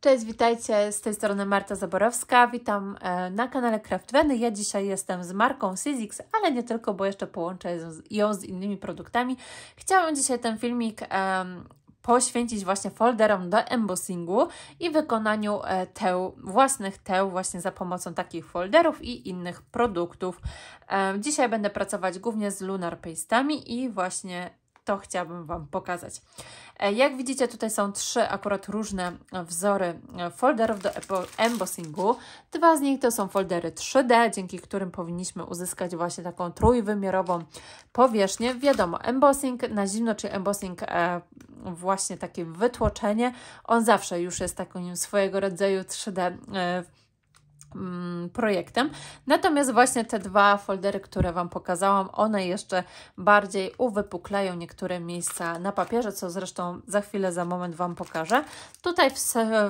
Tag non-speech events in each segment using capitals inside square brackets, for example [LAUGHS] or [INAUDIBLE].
Cześć, witajcie, z tej strony Marta Zaborowska, witam e, na kanale Craftweny. Ja dzisiaj jestem z marką Sizzix, ale nie tylko, bo jeszcze połączę ją z innymi produktami. Chciałam dzisiaj ten filmik e, poświęcić właśnie folderom do embossingu i wykonaniu e, teł, własnych teł właśnie za pomocą takich folderów i innych produktów. Dzisiaj będę pracować głównie z lunar pastami i właśnie to chciałabym Wam pokazać. E, jak widzicie, tutaj są trzy akurat różne wzory e, folderów do embossingu. Dwa z nich to są foldery 3D, dzięki którym powinniśmy uzyskać właśnie taką trójwymiarową powierzchnię. Wiadomo, embossing na zimno, czy embossing e, właśnie takie wytłoczenie, on zawsze już jest takim swojego rodzaju 3D Mm, projektem. Natomiast właśnie te dwa foldery, które Wam pokazałam, one jeszcze bardziej uwypuklają niektóre miejsca na papierze, co zresztą za chwilę, za moment Wam pokażę. Tutaj w,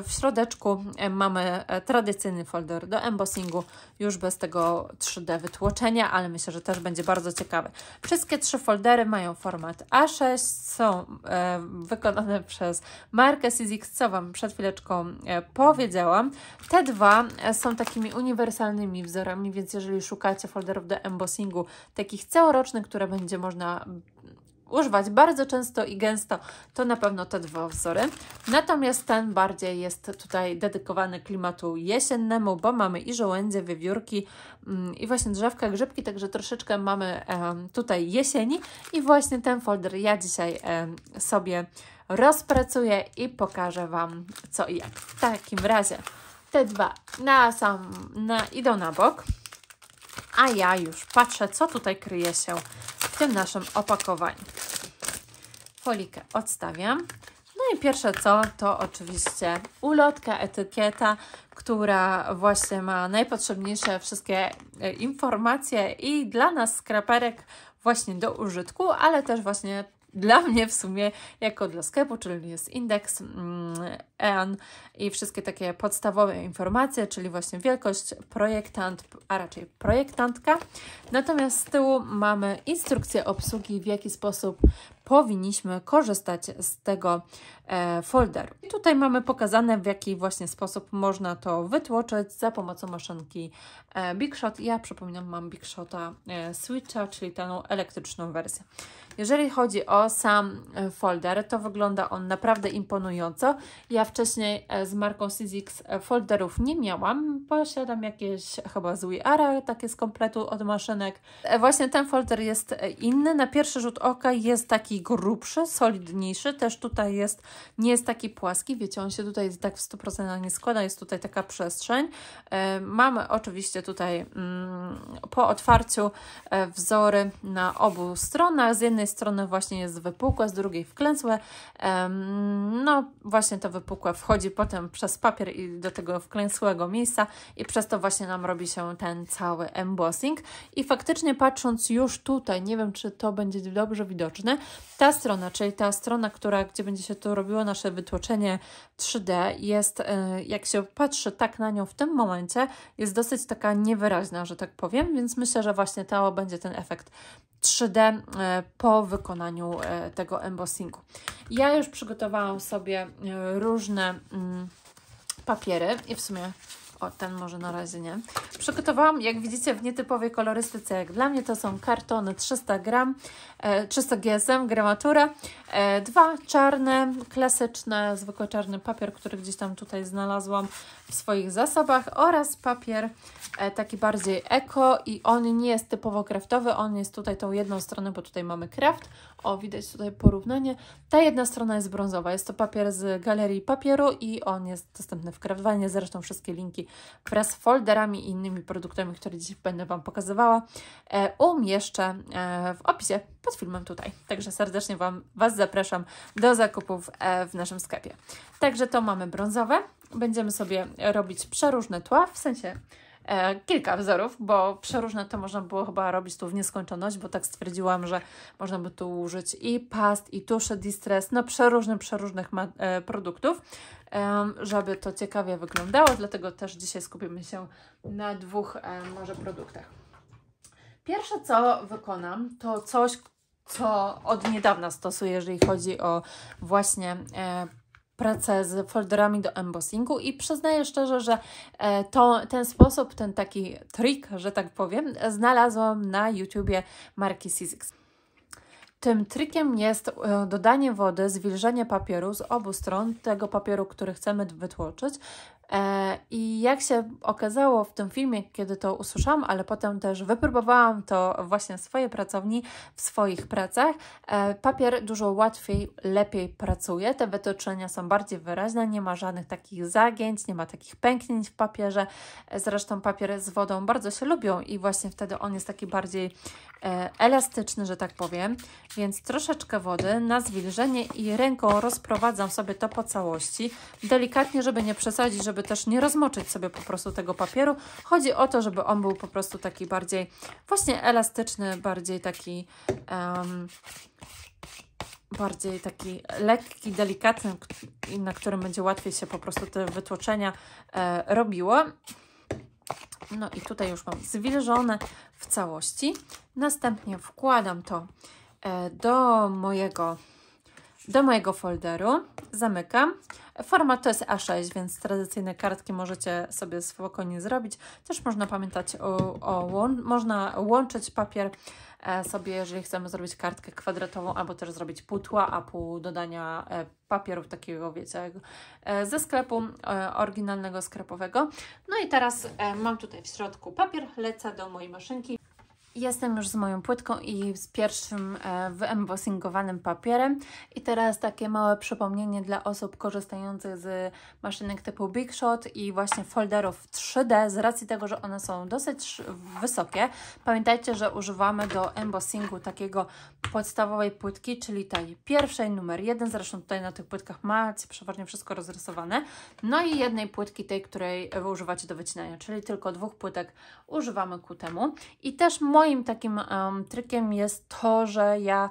w środeczku e, mamy e, tradycyjny folder do embossingu, już bez tego 3D wytłoczenia, ale myślę, że też będzie bardzo ciekawy. Wszystkie trzy foldery mają format A6, są e, wykonane przez markę Sizzix, co Wam przed chwileczką e, powiedziałam. Te dwa e, są takie takimi uniwersalnymi wzorami, więc jeżeli szukacie folderów do embossingu, takich całorocznych, które będzie można mm, używać bardzo często i gęsto, to na pewno te dwa wzory. Natomiast ten bardziej jest tutaj dedykowany klimatu jesiennemu, bo mamy i żołędzie, wywiórki mm, i właśnie drzewka, grzybki, także troszeczkę mamy tutaj jesieni i właśnie ten folder ja dzisiaj sobie rozpracuję i pokażę Wam co i jak. W takim razie te dwa na sam, na, idą na bok. A ja już patrzę, co tutaj kryje się w tym naszym opakowaniu. Folikę odstawiam. No i pierwsze co, to oczywiście ulotka, etykieta, która właśnie ma najpotrzebniejsze wszystkie e, informacje i dla nas skraperek właśnie do użytku, ale też właśnie dla mnie w sumie, jako dla sklepu, czyli jest indeks mm, EAN i wszystkie takie podstawowe informacje, czyli właśnie wielkość, projektant, a raczej projektantka. Natomiast z tyłu mamy instrukcję obsługi, w jaki sposób powinniśmy korzystać z tego e, folderu. I tutaj mamy pokazane, w jaki właśnie sposób można to wytłoczyć za pomocą maszynki e, Big Shot. Ja przypominam, mam Big Shota e, Switcha, czyli tę elektryczną wersję. Jeżeli chodzi o sam folder, to wygląda on naprawdę imponująco. Ja wcześniej z marką Sizzix folderów nie miałam. Posiadam jakieś chyba z WeAra, takie z kompletu od maszynek. Właśnie ten folder jest inny. Na pierwszy rzut oka jest taki taki grubszy, solidniejszy, też tutaj jest, nie jest taki płaski, wiecie, on się tutaj tak w 100% nie składa, jest tutaj taka przestrzeń. E, Mamy oczywiście tutaj mm, po otwarciu e, wzory na obu stronach, z jednej strony właśnie jest wypukłe, z drugiej wklęsłe, e, mm, no właśnie to wypukłe wchodzi potem przez papier i do tego wklęsłego miejsca i przez to właśnie nam robi się ten cały embossing i faktycznie patrząc już tutaj, nie wiem czy to będzie dobrze widoczne, ta strona, czyli ta strona, która, gdzie będzie się to robiło nasze wytłoczenie 3D, jest, e, jak się patrzy tak na nią w tym momencie, jest dosyć taka niewyraźna, że tak powiem, więc myślę, że właśnie to będzie ten efekt 3D e, po wykonaniu e, tego embossingu. Ja już przygotowałam sobie różne mm, papiery i w sumie, o ten może na razie nie, Przygotowałam, jak widzicie, w nietypowej kolorystyce. Jak dla mnie to są kartony 300 gram, 300 e, GSM, gramatura, e, dwa czarne, klasyczne, zwykły czarny papier, który gdzieś tam tutaj znalazłam w swoich zasobach oraz papier e, taki bardziej eko i on nie jest typowo kraftowy, on jest tutaj tą jedną stronę, bo tutaj mamy kraft o, widać tutaj porównanie. Ta jedna strona jest brązowa. Jest to papier z galerii papieru i on jest dostępny w Craftwanie. Zresztą wszystkie linki wraz z folderami i innymi produktami, które dziś będę Wam pokazywała, e, umieszczę e, w opisie pod filmem tutaj. Także serdecznie wam, Was zapraszam do zakupów e, w naszym sklepie. Także to mamy brązowe. Będziemy sobie robić przeróżne tła, w sensie E, kilka wzorów, bo przeróżne to można było chyba robić tu w nieskończoność, bo tak stwierdziłam, że można by tu użyć i past, i tuszy distress, no przeróżnych, przeróżnych e, produktów, e, żeby to ciekawie wyglądało, dlatego też dzisiaj skupimy się na dwóch e, może produktach. Pierwsze, co wykonam, to coś, co od niedawna stosuję, jeżeli chodzi o właśnie e, pracę z folderami do embossingu i przyznaję szczerze, że e, to, ten sposób, ten taki trik, że tak powiem, znalazłam na YouTubie marki Sizzix. Tym trikiem jest e, dodanie wody, zwilżenie papieru z obu stron, tego papieru, który chcemy wytłoczyć, E, I jak się okazało w tym filmie, kiedy to usłyszałam, ale potem też wypróbowałam to właśnie w swojej pracowni, w swoich pracach, e, papier dużo łatwiej, lepiej pracuje. Te wytoczenia są bardziej wyraźne, nie ma żadnych takich zagięć, nie ma takich pęknięć w papierze. Zresztą papier z wodą bardzo się lubią i właśnie wtedy on jest taki bardziej e, elastyczny, że tak powiem. Więc troszeczkę wody na zwilżenie i ręką rozprowadzam sobie to po całości. Delikatnie, żeby nie przesadzić, żeby żeby też nie rozmoczyć sobie po prostu tego papieru. Chodzi o to, żeby on był po prostu taki bardziej właśnie elastyczny, bardziej taki um, bardziej taki lekki, delikatny, na którym będzie łatwiej się po prostu te wytłoczenia e, robiło. No i tutaj już mam zwilżone w całości. Następnie wkładam to e, do mojego, do mojego folderu, zamykam. Format to jest A6, więc tradycyjne kartki możecie sobie spokojnie zrobić. Też można pamiętać o, o można łączyć papier e, sobie, jeżeli chcemy zrobić kartkę kwadratową, albo też zrobić półtła, a pół dodania e, papierów takiego, wiecie, e, ze sklepu oryginalnego sklepowego. No i teraz mam tutaj w środku papier, lecę do mojej maszynki. Jestem już z moją płytką i z pierwszym e, wyembossingowanym papierem. I teraz takie małe przypomnienie dla osób korzystających z maszynek typu Big Shot i właśnie folderów 3D z racji tego, że one są dosyć wysokie. Pamiętajcie, że używamy do embossingu takiego podstawowej płytki, czyli tej pierwszej, numer 1. Zresztą tutaj na tych płytkach macie przeważnie wszystko rozrysowane. No i jednej płytki, tej, której używacie do wycinania, czyli tylko dwóch płytek używamy ku temu. I też moje moim takim um, trykiem jest to, że ja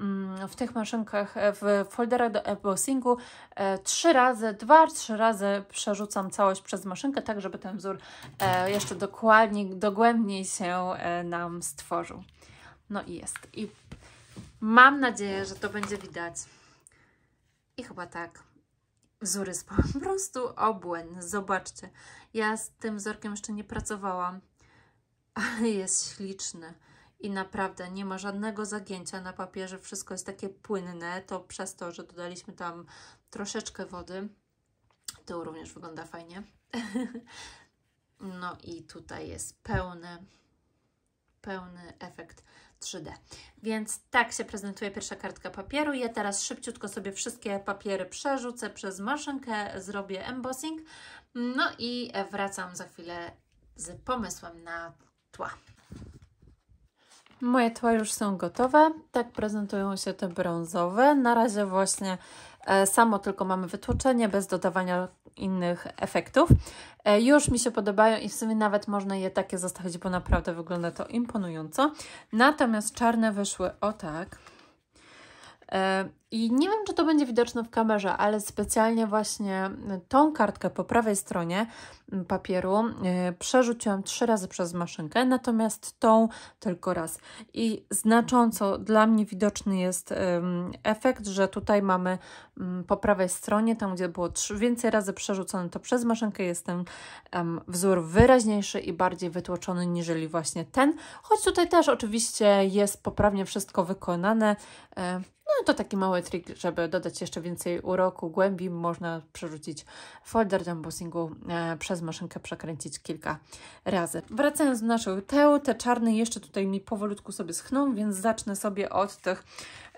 mm, w tych maszynkach, w folderach do embossingu e, trzy razy, dwa, trzy razy przerzucam całość przez maszynkę, tak żeby ten wzór e, jeszcze dokładniej, dogłębniej się e, nam stworzył. No i jest. I mam nadzieję, że to będzie widać. I chyba tak. Wzór jest [LAUGHS] po prostu obłędny. Zobaczcie, ja z tym wzorkiem jeszcze nie pracowałam ale jest śliczny i naprawdę nie ma żadnego zagięcia na papierze, wszystko jest takie płynne, to przez to, że dodaliśmy tam troszeczkę wody, to również wygląda fajnie. [LAUGHS] no i tutaj jest pełny, pełny efekt 3D. Więc tak się prezentuje pierwsza kartka papieru. Ja teraz szybciutko sobie wszystkie papiery przerzucę przez maszynkę, zrobię embossing, no i wracam za chwilę z pomysłem na tła. Moje tła już są gotowe. Tak prezentują się te brązowe. Na razie właśnie e, samo tylko mamy wytłoczenie bez dodawania innych efektów. E, już mi się podobają i w sumie nawet można je takie zostawić, bo naprawdę wygląda to imponująco. Natomiast czarne wyszły o tak. E, i nie wiem, czy to będzie widoczne w kamerze, ale specjalnie właśnie tą kartkę po prawej stronie papieru e, przerzuciłam trzy razy przez maszynkę, natomiast tą tylko raz. I znacząco dla mnie widoczny jest efekt, że tutaj mamy mm, po prawej stronie, tam gdzie było więcej razy przerzucone to przez maszynkę, jest ten wzór wyraźniejszy i bardziej wytłoczony niżeli właśnie ten, choć tutaj też oczywiście jest poprawnie wszystko wykonane. E, no to taki mały trik, żeby dodać jeszcze więcej uroku, głębi, można przerzucić folder do e, przez maszynkę, przekręcić kilka razy. Wracając do naszych teł, te czarne jeszcze tutaj mi powolutku sobie schną, więc zacznę sobie od tych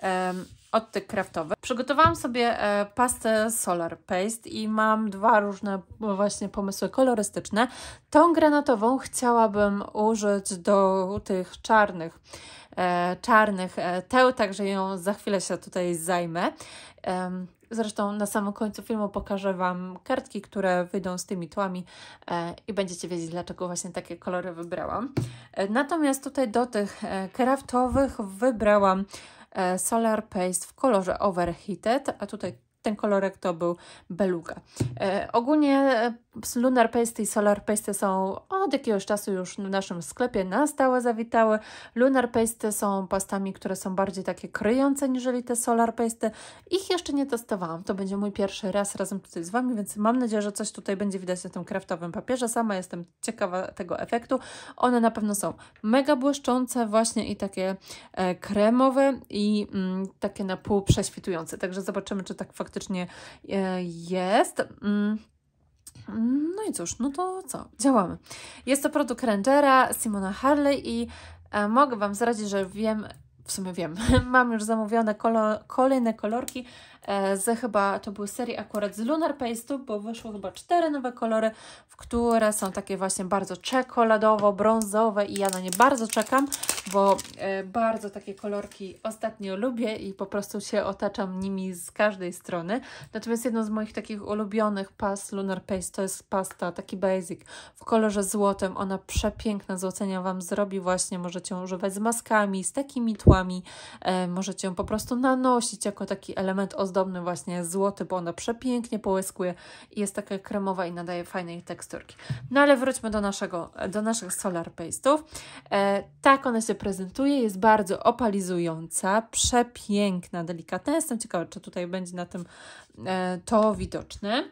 e, od tych kraftowych. Przygotowałam sobie e, pastę Solar Paste i mam dwa różne no właśnie pomysły kolorystyczne. Tą granatową chciałabym użyć do tych czarnych E, czarnych e, teł, także ją za chwilę się tutaj zajmę. Zresztą na samym końcu filmu pokażę Wam kartki, które wyjdą z tymi tłami e, i będziecie wiedzieć, dlaczego właśnie takie kolory wybrałam. Natomiast tutaj do tych kraftowych wybrałam Solar Paste w kolorze Overheated, a tutaj ten kolorek to był beluga. E, ogólnie e, Lunar Paste i Solar Paste są od jakiegoś czasu już w naszym sklepie na stałe zawitały. Lunar Paste są pastami, które są bardziej takie kryjące niżeli te Solar Paste. Ich jeszcze nie testowałam. To będzie mój pierwszy raz razem tutaj z Wami, więc mam nadzieję, że coś tutaj będzie widać na tym kraftowym papierze. Sama jestem ciekawa tego efektu. One na pewno są mega błyszczące właśnie i takie e, kremowe i mm, takie na pół prześwitujące. Także zobaczymy, czy tak faktycznie faktycznie e, jest. Mm. No i cóż, no to co? Działamy. Jest to produkt Rangera, Simona Harley i e, mogę Wam zdradzić, że wiem, w sumie wiem, [LAUGHS] mam już zamówione kolejne kolorki e, ze chyba, to były serii akurat z Lunar Paste, bo wyszło chyba cztery nowe kolory, w które są takie właśnie bardzo czekoladowo-brązowe i ja na nie bardzo czekam, bo e, bardzo takie kolorki ostatnio lubię i po prostu się otaczam nimi z każdej strony. Natomiast jedną z moich takich ulubionych pas Lunar Paste to jest pasta, taki basic w kolorze złotym. Ona przepiękna, złocenia Wam zrobi właśnie, możecie ją używać z maskami, z takimi tłami, E, możecie ją po prostu nanosić jako taki element ozdobny właśnie złoty, bo ona przepięknie połyskuje i jest taka kremowa i nadaje fajnej teksturki. No ale wróćmy do, naszego, do naszych Solar Paste'ów. E, tak ona się prezentuje, jest bardzo opalizująca, przepiękna, delikatna. Jestem ciekawa, czy tutaj będzie na tym e, to widoczne.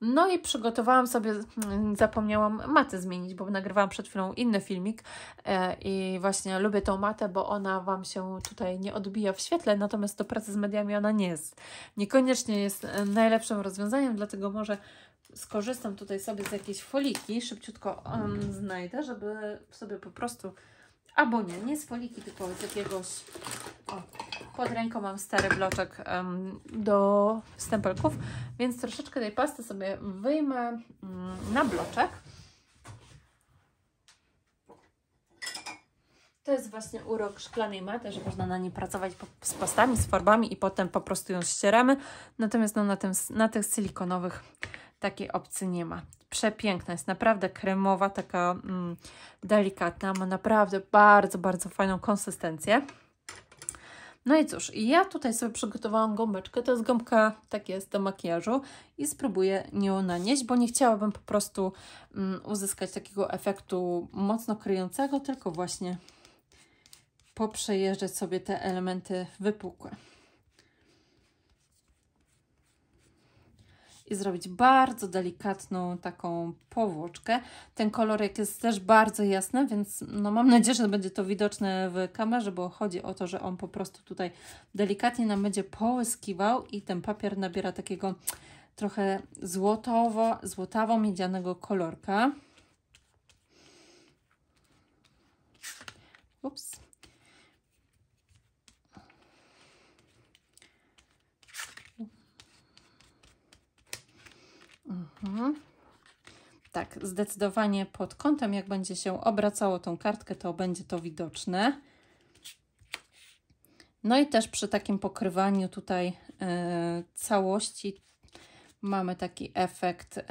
No i przygotowałam sobie, mm, zapomniałam matę zmienić, bo nagrywałam przed chwilą inny filmik e, i właśnie lubię tą matę, bo ona Wam się tutaj nie odbija w świetle, natomiast do pracy z mediami ona nie jest. Niekoniecznie jest e, najlepszym rozwiązaniem, dlatego może skorzystam tutaj sobie z jakiejś foliki, szybciutko um, znajdę, żeby sobie po prostu Albo nie, nie z foliki, tylko z jakiegoś... O, pod ręką mam stary bloczek um, do stempelków, więc troszeczkę tej pasty sobie wyjmę um, na bloczek. To jest właśnie urok szklanej maty, że można na niej pracować po, z pastami, z farbami i potem po prostu ją ścieramy. Natomiast no, na, tym, na tych silikonowych takiej opcji nie ma. Przepiękna, jest naprawdę kremowa, taka mm, delikatna, ma naprawdę bardzo, bardzo fajną konsystencję. No i cóż, ja tutaj sobie przygotowałam gąbeczkę, to jest gąbka, tak jest, do makijażu i spróbuję nią nanieść, bo nie chciałabym po prostu mm, uzyskać takiego efektu mocno kryjącego, tylko właśnie poprzejeżdżać sobie te elementy wypukłe. i zrobić bardzo delikatną taką powłoczkę. Ten kolorek jest też bardzo jasny, więc no mam nadzieję, że będzie to widoczne w kamerze, bo chodzi o to, że on po prostu tutaj delikatnie nam będzie połyskiwał i ten papier nabiera takiego trochę złotowo, złotawo-miedzianego kolorka. Ups. Mhm. Tak, zdecydowanie pod kątem, jak będzie się obracało tą kartkę, to będzie to widoczne. No i też przy takim pokrywaniu tutaj e, całości mamy taki efekt e,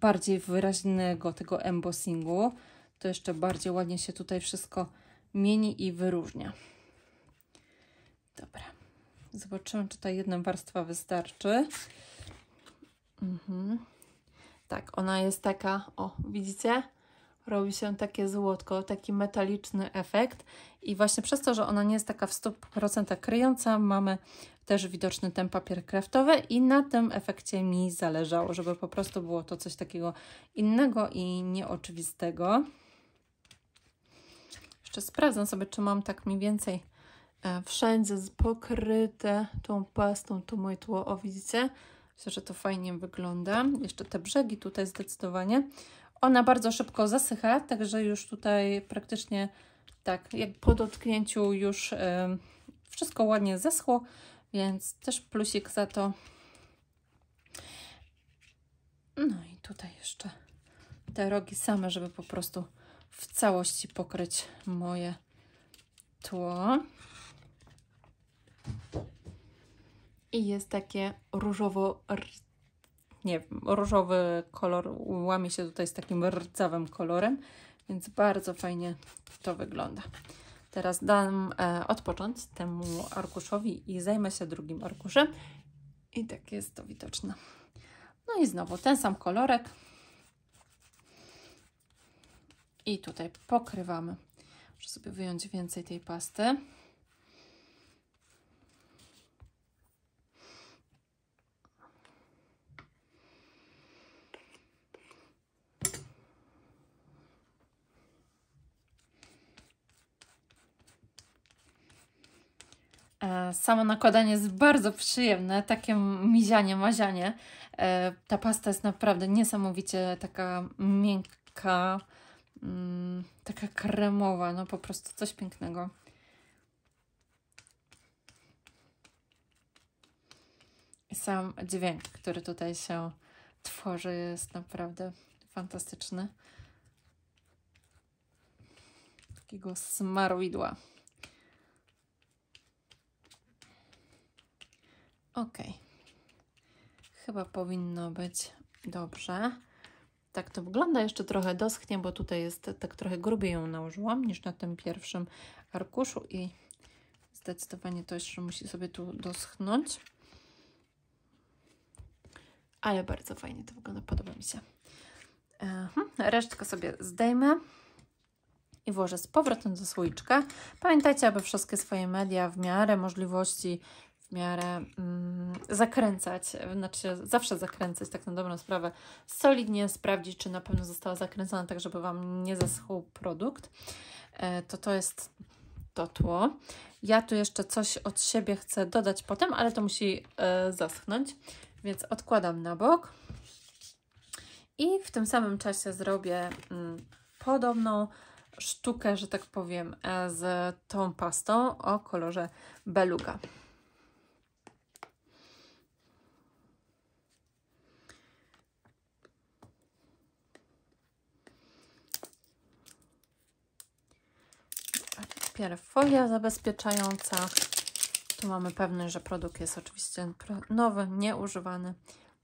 bardziej wyraźnego tego embossingu. To jeszcze bardziej ładnie się tutaj wszystko mieni i wyróżnia. Dobra. Zobaczymy, czy ta jedna warstwa wystarczy. Mhm. Tak, ona jest taka, o widzicie? Robi się takie złotko, taki metaliczny efekt i właśnie przez to, że ona nie jest taka w 100% kryjąca, mamy też widoczny ten papier kraftowy i na tym efekcie mi zależało, żeby po prostu było to coś takiego innego i nieoczywistego. Jeszcze sprawdzam sobie, czy mam tak mniej więcej e, wszędzie pokryte tą pastą, to moje tło, o widzicie? Myślę, że to fajnie wygląda. Jeszcze te brzegi tutaj zdecydowanie. Ona bardzo szybko zasycha, także już tutaj praktycznie tak, jak po dotknięciu już y, wszystko ładnie zeschło, więc też plusik za to. No i tutaj jeszcze te rogi same, żeby po prostu w całości pokryć moje tło. i jest takie różowo, nie wiem, różowy kolor, łamie się tutaj z takim rdzawym kolorem, więc bardzo fajnie to wygląda. Teraz dam e, odpocząć temu arkuszowi i zajmę się drugim arkuszem i tak jest to widoczne. No i znowu ten sam kolorek i tutaj pokrywamy. Muszę sobie wyjąć więcej tej pasty. E, samo nakładanie jest bardzo przyjemne, takie mizianie, mazianie. E, ta pasta jest naprawdę niesamowicie taka miękka, mm, taka kremowa, no po prostu coś pięknego. I sam dźwięk, który tutaj się tworzy, jest naprawdę fantastyczny. Takiego smarowidła. Ok. Chyba powinno być dobrze. Tak to wygląda. Jeszcze trochę doschnie, bo tutaj jest tak trochę grubiej ją nałożyłam niż na tym pierwszym arkuszu i zdecydowanie to jeszcze musi sobie tu doschnąć. Ale bardzo fajnie to wygląda, podoba mi się. Mhm, resztkę sobie zdejmę i włożę z powrotem do słoiczka. Pamiętajcie, aby wszystkie swoje media w miarę możliwości w miarę mm, zakręcać, znaczy zawsze zakręcać tak na dobrą sprawę, solidnie sprawdzić, czy na pewno została zakręcona tak, żeby Wam nie zaschł produkt, e, to to jest to tło. Ja tu jeszcze coś od siebie chcę dodać potem, ale to musi e, zaschnąć, więc odkładam na bok i w tym samym czasie zrobię mm, podobną sztukę, że tak powiem, e, z tą pastą o kolorze beluga. Najpierw folia zabezpieczająca. Tu mamy pewność, że produkt jest oczywiście nowy, nieużywany.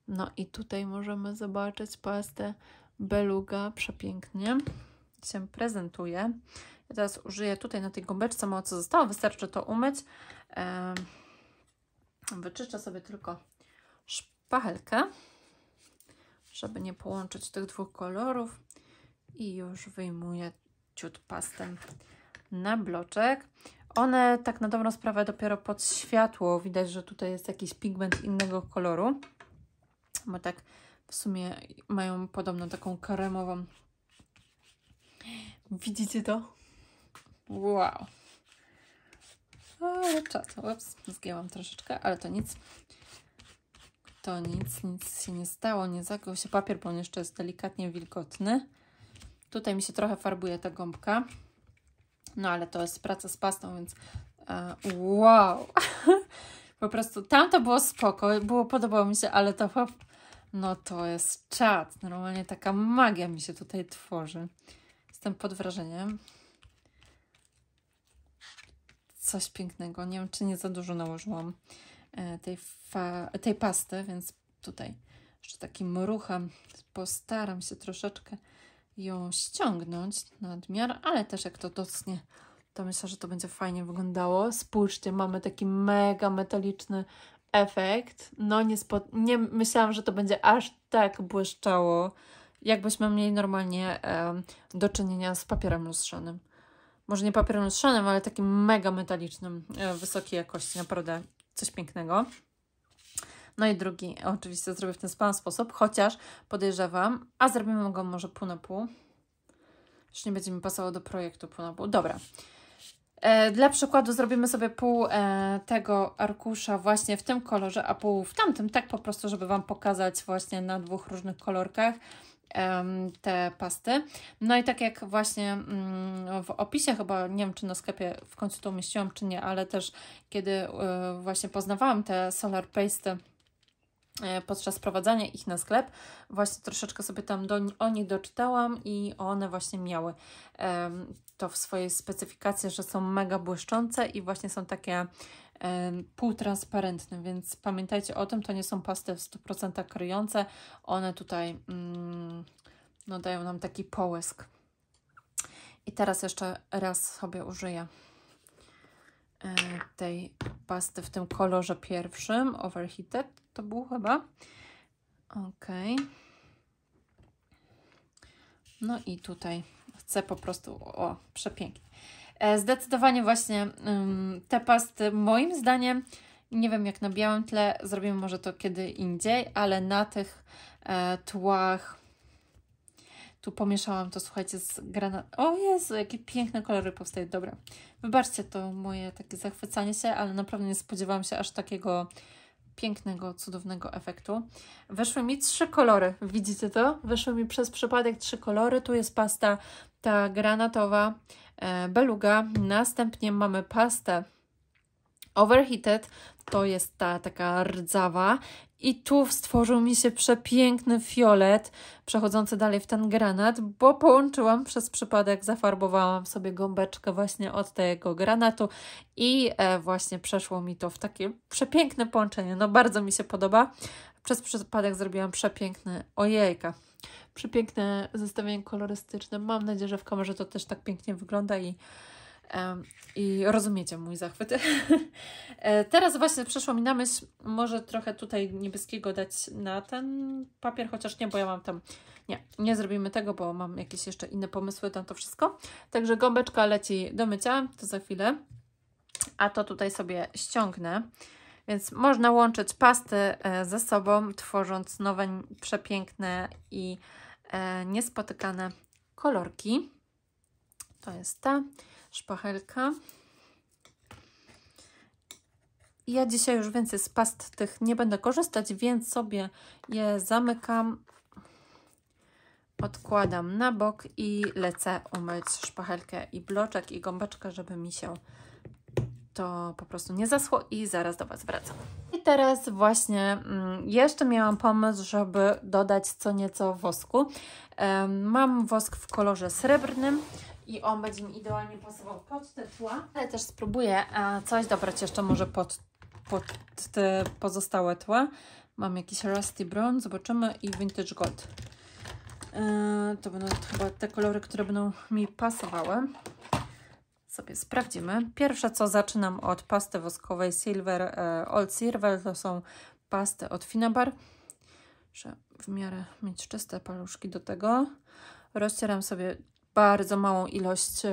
No i tutaj możemy zobaczyć pastę Beluga. Przepięknie się prezentuje. Ja teraz użyję tutaj na tej gąbeczce mało co zostało. Wystarczy to umyć. Wyczyszczę sobie tylko szpachelkę, żeby nie połączyć tych dwóch kolorów. I już wyjmuję ciut pastem na bloczek. One tak na dobrą sprawę dopiero pod światło widać, że tutaj jest jakiś pigment innego koloru, bo tak w sumie mają podobną taką karemową. Widzicie to? Wow. Ale czat, ups, zgięłam troszeczkę, ale to nic. To nic, nic się nie stało, nie zagiął się papier, bo on jeszcze jest delikatnie wilgotny. Tutaj mi się trochę farbuje ta gąbka. No ale to jest praca z pastą, więc e, wow. [LAUGHS] po prostu tamto było spoko, było, podobało mi się, ale to no to jest czad. Normalnie taka magia mi się tutaj tworzy. Jestem pod wrażeniem. Coś pięknego. Nie wiem, czy nie za dużo nałożyłam e, tej, tej pasty, więc tutaj jeszcze takim ruchem postaram się troszeczkę ją ściągnąć nadmiar, ale też jak to docnie, to myślę, że to będzie fajnie wyglądało. Spójrzcie, mamy taki mega metaliczny efekt. No nie, nie myślałam, że to będzie aż tak błyszczało, jakbyśmy mieli normalnie e, do czynienia z papierem lustrzanym. Może nie papierem lustrzanym, ale takim mega metalicznym, e, wysokiej jakości, naprawdę coś pięknego. No i drugi oczywiście zrobię w ten sam sposób, chociaż podejrzewam, a zrobimy go może pół na pół. Już nie będzie mi pasowało do projektu pół na pół. Dobra. E, dla przykładu zrobimy sobie pół e, tego arkusza właśnie w tym kolorze, a pół w tamtym, tak po prostu, żeby Wam pokazać właśnie na dwóch różnych kolorkach te pasty. No i tak jak właśnie mm, w opisie chyba, nie wiem czy na sklepie w końcu to umieściłam czy nie, ale też kiedy e, właśnie poznawałam te solar pasty, E, podczas prowadzenia ich na sklep. Właśnie troszeczkę sobie tam do, o nich doczytałam i one właśnie miały um, to w swojej specyfikacji, że są mega błyszczące i właśnie są takie um, półtransparentne, więc pamiętajcie o tym, to nie są pasty w 100% kryjące, one tutaj um, no, dają nam taki połysk. I teraz jeszcze raz sobie użyję E, tej pasty w tym kolorze pierwszym, Overheated to był chyba. Ok. No i tutaj chcę po prostu, o, przepięknie. E, zdecydowanie właśnie te pasty moim zdaniem, nie wiem jak na białym tle, zrobimy może to kiedy indziej, ale na tych e, tłach tu pomieszałam to, słuchajcie, z granat. O Jezu, jakie piękne kolory powstają. Dobra, Wybaczcie to moje takie zachwycanie się, ale naprawdę nie spodziewałam się aż takiego pięknego, cudownego efektu. Weszły mi trzy kolory, widzicie to? Weszły mi przez przypadek trzy kolory. Tu jest pasta ta granatowa, e, beluga. Następnie mamy pastę Overheated to jest ta taka rdzawa i tu stworzył mi się przepiękny fiolet, przechodzący dalej w ten granat, bo połączyłam przez przypadek, zafarbowałam sobie gąbeczkę właśnie od tego granatu i e, właśnie przeszło mi to w takie przepiękne połączenie. No bardzo mi się podoba. Przez przypadek zrobiłam przepiękny ojejka. Przepiękne zestawienie kolorystyczne. Mam nadzieję, że w kamerze to też tak pięknie wygląda i i rozumiecie mój zachwyt. [LAUGHS] E, teraz właśnie przyszło mi na myśl, może trochę tutaj niebieskiego dać na ten papier, chociaż nie, bo ja mam tam... Nie, nie zrobimy tego, bo mam jakieś jeszcze inne pomysły na to wszystko. Także gąbeczka leci do mycia, to za chwilę. A to tutaj sobie ściągnę. Więc można łączyć pasty e, ze sobą, tworząc nowe, przepiękne i e, niespotykane kolorki. To jest ta szpachelka. Ja dzisiaj już więcej z past tych nie będę korzystać, więc sobie je zamykam, odkładam na bok i lecę umyć szpachelkę i bloczek i gąbeczkę, żeby mi się to po prostu nie zaschło i zaraz do Was wracam. I teraz właśnie mm, jeszcze miałam pomysł, żeby dodać co nieco wosku. Mam wosk w kolorze srebrnym, i on będzie mi idealnie pasował pod te tła. Ale też spróbuję coś dobrać jeszcze może pod, pod te pozostałe tła. Mam jakiś Rusty Brown, zobaczymy i Vintage Gold. E, to będą chyba te kolory, które będą mi pasowały. Sobie sprawdzimy. Pierwsze co zaczynam od pasty woskowej Silver e, Old Silver. To są pasty od Finabar. Muszę w miarę mieć czyste paluszki do tego. Rozcieram sobie bardzo małą ilość y,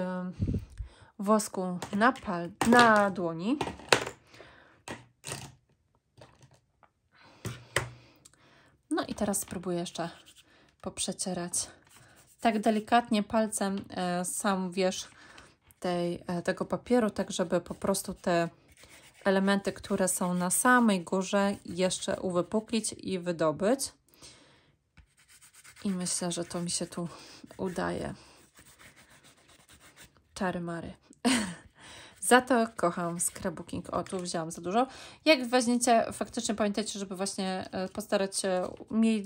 wosku na, pal na dłoni. No i teraz spróbuję jeszcze poprzecierać tak delikatnie palcem y, sam wierzch tej, y, tego papieru, tak żeby po prostu te elementy, które są na samej górze jeszcze uwypuklić i wydobyć. I myślę, że to mi się tu udaje czary mary. [LAUGHS] za to kocham scrapbooking. O, tu wzięłam za dużo. Jak weźmiecie, faktycznie pamiętajcie, żeby właśnie e, postarać się mniej,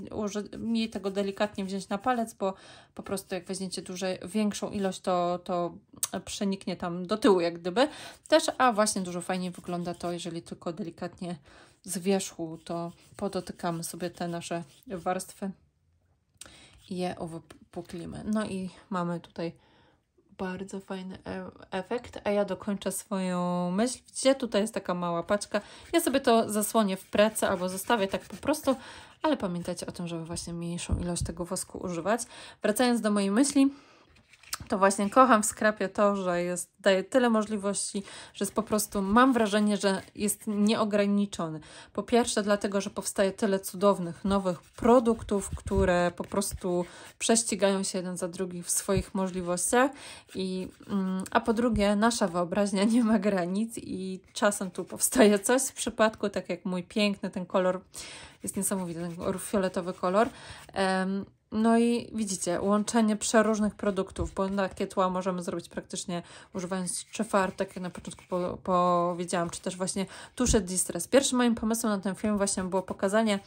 mniej tego delikatnie wziąć na palec, bo po prostu jak weźmiecie duże, większą ilość, to, to przeniknie tam do tyłu jak gdyby. Też, a właśnie dużo fajniej wygląda to, jeżeli tylko delikatnie z wierzchu to podotykamy sobie te nasze warstwy i je uwypuklimy. No i mamy tutaj bardzo fajny e efekt, a ja dokończę swoją myśl. Widzicie, tutaj jest taka mała paczka. Ja sobie to zasłonię w pracy albo zostawię tak po prostu, ale pamiętajcie o tym, żeby właśnie mniejszą ilość tego wosku używać. Wracając do mojej myśli, to właśnie kocham w skrapie to, że jest, daje tyle możliwości, że jest po prostu, mam wrażenie, że jest nieograniczony. Po pierwsze, dlatego, że powstaje tyle cudownych, nowych produktów, które po prostu prześcigają się jeden za drugim w swoich możliwościach. I, mm, a po drugie, nasza wyobraźnia nie ma granic i czasem tu powstaje coś w przypadku, tak jak mój piękny, ten kolor jest niesamowity, ten fioletowy kolor. Um, no i widzicie, łączenie przeróżnych produktów, bo takie tła możemy zrobić praktycznie używając szefar, tak jak na początku po, powiedziałam, czy też właśnie tusze Distress. Pierwszym moim pomysłem na ten film właśnie było pokazanie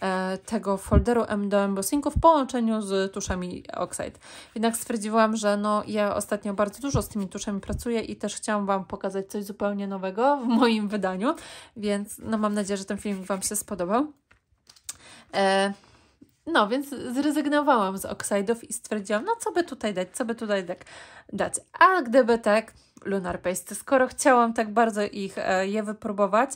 e, tego folderu M do embossingu w połączeniu z tuszami Oxide. Jednak stwierdziłam, że no ja ostatnio bardzo dużo z tymi tuszami pracuję i też chciałam Wam pokazać coś zupełnie nowego w moim wydaniu, więc no mam nadzieję, że ten film Wam się spodobał. E, no, więc zrezygnowałam z oksajdów i stwierdziłam, no co by tutaj dać, co by tutaj tak dać. A gdyby tak, Lunar Paste, skoro chciałam tak bardzo ich e, je wypróbować,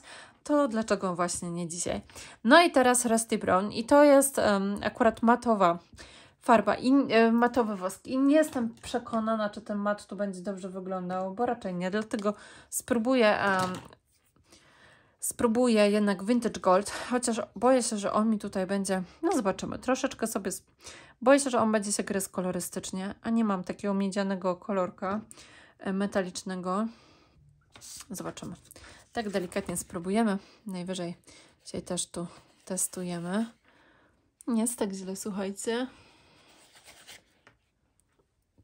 to dlaczego właśnie nie dzisiaj? No i teraz Rusty Brown i to jest um, akurat matowa farba i e, matowy wosk. I nie jestem przekonana, czy ten mat tu będzie dobrze wyglądał, bo raczej nie. Dlatego spróbuję um, spróbuję jednak Vintage Gold, chociaż boję się, że on mi tutaj będzie, no zobaczymy, troszeczkę sobie, boję się, że on będzie się gryzł kolorystycznie, a nie mam takiego miedzianego kolorka e, metalicznego. Zobaczymy. Tak delikatnie spróbujemy, najwyżej dzisiaj też tu testujemy. Nie jest tak źle, słuchajcie.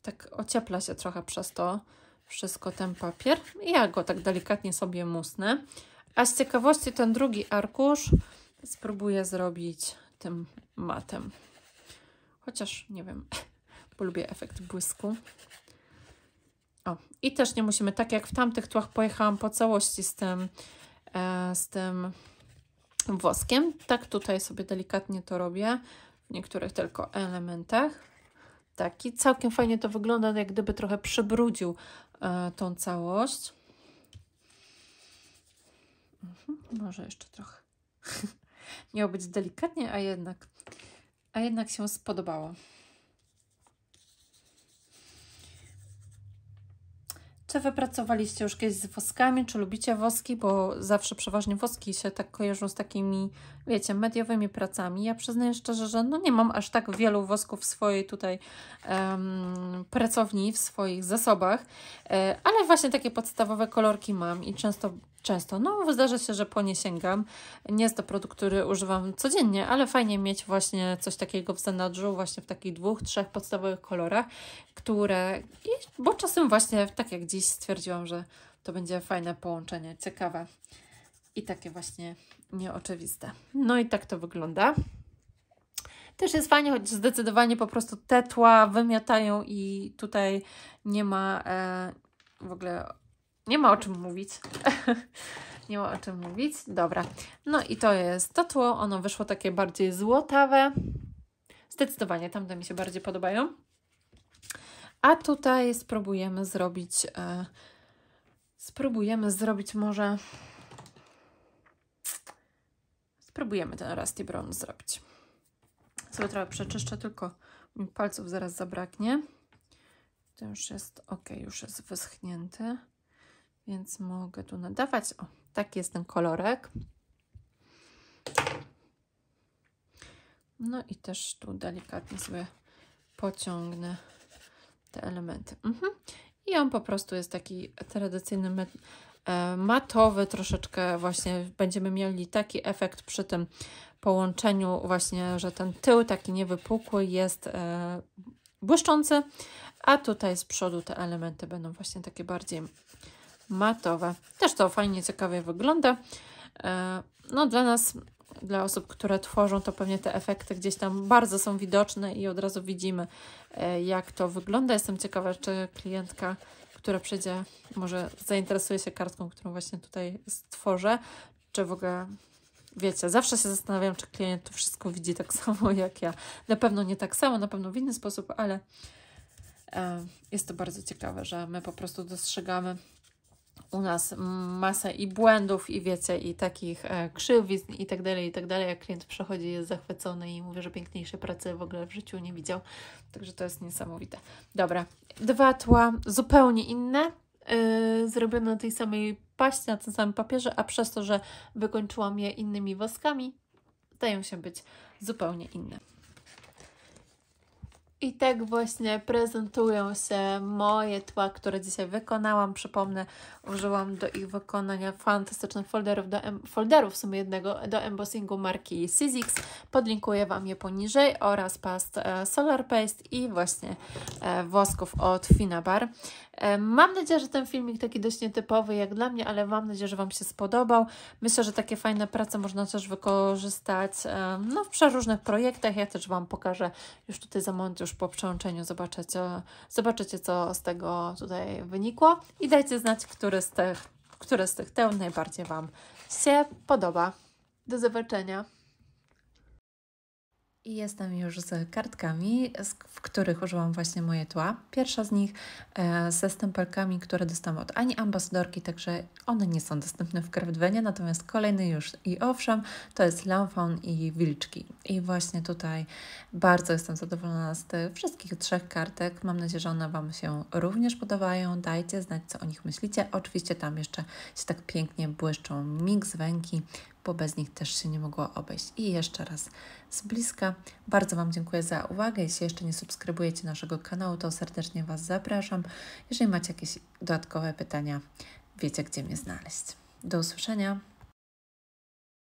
Tak ociepla się trochę przez to wszystko ten papier. Ja go tak delikatnie sobie musnę. A z ciekawości ten drugi arkusz spróbuję zrobić tym matem. Chociaż nie wiem, bo [LAUGHS] lubię efekt błysku. O, i też nie musimy, tak jak w tamtych tłach pojechałam po całości z tym, e, z tym woskiem, tak tutaj sobie delikatnie to robię, w niektórych tylko elementach. Taki całkiem fajnie to wygląda, jak gdyby trochę przybrudził e, tą całość. Mhm, może jeszcze trochę. [LAUGHS] Miało być delikatnie, a jednak, a jednak się spodobało. Czy wypracowaliście już kiedyś z woskami? Czy lubicie woski? Bo zawsze przeważnie woski się tak kojarzą z takimi, wiecie, mediowymi pracami. Ja przyznaję szczerze, że no nie mam aż tak wielu wosków w swojej tutaj um, pracowni, w swoich zasobach, e, ale właśnie takie podstawowe kolorki mam i często często. No, zdarza się, że po nie sięgam. Nie jest to produkt, który używam codziennie, ale fajnie mieć właśnie coś takiego w zanadrzu, właśnie w takich dwóch, trzech podstawowych kolorach, które, bo czasem właśnie, tak jak dziś stwierdziłam, że to będzie fajne połączenie, ciekawe i takie właśnie nieoczywiste. No i tak to wygląda. Też jest fajnie, choć zdecydowanie po prostu te tła wymiatają i tutaj nie ma e, w ogóle nie ma o czym mówić. [LAUGHS] nie ma o czym mówić. Dobra. No i to jest to tło. Ono wyszło takie bardziej złotawe. Zdecydowanie tamte mi się bardziej podobają. A tutaj spróbujemy zrobić... E, spróbujemy zrobić może... Spróbujemy ten Rusty Brown zrobić. Sobie trochę przeczyszczę, tylko mi palców zaraz zabraknie. To już jest ok, już jest wyschnięty. Więc mogę tu nadawać. O, taki jest ten kolorek. No i też tu delikatnie sobie pociągnę te elementy. Mhm. I on po prostu jest taki tradycyjny e, matowy, troszeczkę właśnie będziemy mieli taki efekt przy tym połączeniu właśnie, że ten tył taki niewypukły jest e, błyszczący, a tutaj z przodu te elementy będą właśnie takie bardziej matowe. Też to fajnie, ciekawie wygląda. E, no dla nas, dla osób, które tworzą, to pewnie te efekty gdzieś tam bardzo są widoczne i od razu widzimy, e, jak to wygląda. Jestem ciekawa, czy klientka, która przyjdzie, może zainteresuje się kartką, którą właśnie tutaj stworzę, czy w ogóle wiecie, zawsze się zastanawiam, czy klient to wszystko widzi tak [LAUGHS] samo jak ja. Na pewno nie tak samo, na pewno w inny sposób, ale e, jest to bardzo ciekawe, że my po prostu dostrzegamy u nas masę i błędów, i wiecie, i takich e, krzywizn, i tak dalej, i tak dalej. Jak klient przychodzi, jest zachwycony i mówi, że piękniejszej pracy w ogóle w życiu nie widział. Także to jest niesamowite. Dobra, dwa tła zupełnie inne, yy, zrobione na tej samej paście, na tym samym papierze, a przez to, że wykończyłam je innymi woskami, zdają się być zupełnie inne. I tak właśnie prezentują się moje tła, które dzisiaj wykonałam. Przypomnę, użyłam do ich wykonania fantastycznych folderów, do folderów w sumie jednego, do embossingu marki Sizzix. Podlinkuję Wam je poniżej oraz past e, Solar Paste i właśnie e, włosków od Finabar. E, mam nadzieję, że ten filmik taki dość nietypowy jak dla mnie, ale mam nadzieję, że Wam się spodobał. Myślę, że takie fajne prace można też wykorzystać no, w przeróżnych projektach. Ja też Wam pokażę już tutaj za moment już po przełączeniu zobaczycie, zobaczycie, co z tego tutaj wynikło i dajcie znać, który z tych, który z tych teł najbardziej Wam się podoba. Do zobaczenia. I jestem już z kartkami, w których użyłam właśnie moje tła. Pierwsza z nich e, ze stempelkami, które dostałam od Ani Ambasadorki, także one nie są dostępne w Craftwenie, natomiast kolejny już i owszem, to jest Lamfaun i Wilczki. I właśnie tutaj bardzo jestem zadowolona z tych wszystkich trzech kartek. Mam nadzieję, że one Wam się również podobają. Dajcie znać, co o nich myślicie. Oczywiście tam jeszcze się tak pięknie błyszczą mix węki, bo bez nich też się nie mogło obejść. I jeszcze raz z bliska bardzo Wam dziękuję za uwagę. Jeśli jeszcze nie subskrybujecie naszego kanału, to serdecznie Was zapraszam. Jeżeli macie jakieś dodatkowe pytania, wiecie gdzie mnie znaleźć. Do usłyszenia.